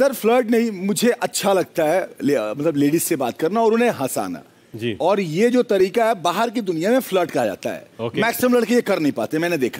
sir flirt नहीं मुझे अच्छा लगता है ले, मतलब लेडीज से बात करना और उन्हें हंसाना जी और ये जो तरीका है बाहर की दुनिया में फ्लर्ट कहा जाता है मैक्सिमम लड़के ये कर नहीं पाते मैंने देखा